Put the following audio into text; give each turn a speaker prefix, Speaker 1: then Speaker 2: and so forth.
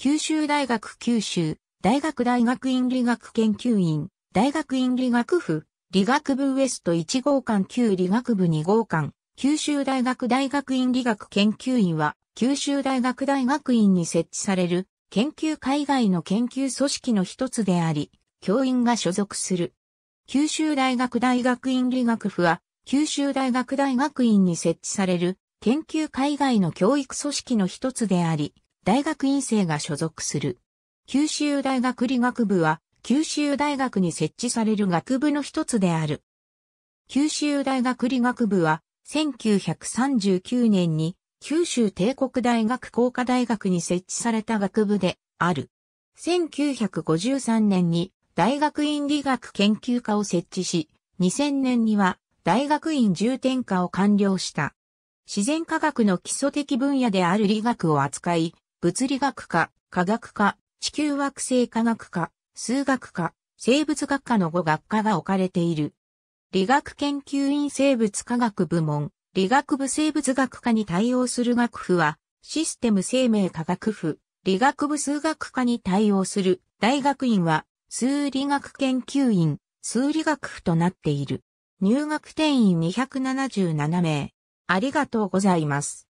Speaker 1: 九州大学九州、大学大学院理学研究院、大学院理学府、理学部ウエスト1号館旧理学部2号館、九州大学大学院理学研究院は、九州大学大学院に設置される研究海外の研究組織の一つであり、教員が所属する。九州大学大学院理学部は、九州大学大学院に設置される研究海外の教育組織の一つであり、大学院生が所属する。九州大学理学部は、九州大学に設置される学部の一つである。九州大学理学部は、1939年に九州帝国大学工科大学に設置された学部である。1953年に大学院理学研究科を設置し、2000年には大学院重点科を完了した。自然科学の基礎的分野である理学を扱い、物理学科、科学科、地球惑星科学科、数学科、生物学科の5学科が置かれている。理学研究院生物科学部門、理学部生物学科に対応する学府は、システム生命科学府、理学部数学科に対応する大学院は、数理学研究院、数理学府となっている。入学定員277名。ありがとうございます。